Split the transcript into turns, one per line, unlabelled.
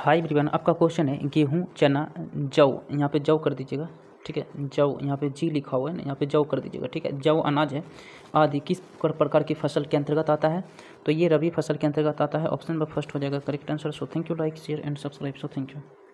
high ब्रिवान आपका question है गेहूँ चना जौ यहाँ पे जौ कर दीजिएगा ठीक है जौ यहाँ पे जी लिखा हुआ है ना यहाँ पे जौ कर दीजिएगा ठीक है जौ अनाज है आदि किस प्रकार की फसल के अंतर्गत आता है तो ये रबी फसल के अंतर्गत आता है ऑप्शन नंबर फर्स्ट हो जाएगा correct answer so thank you like share and subscribe so thank you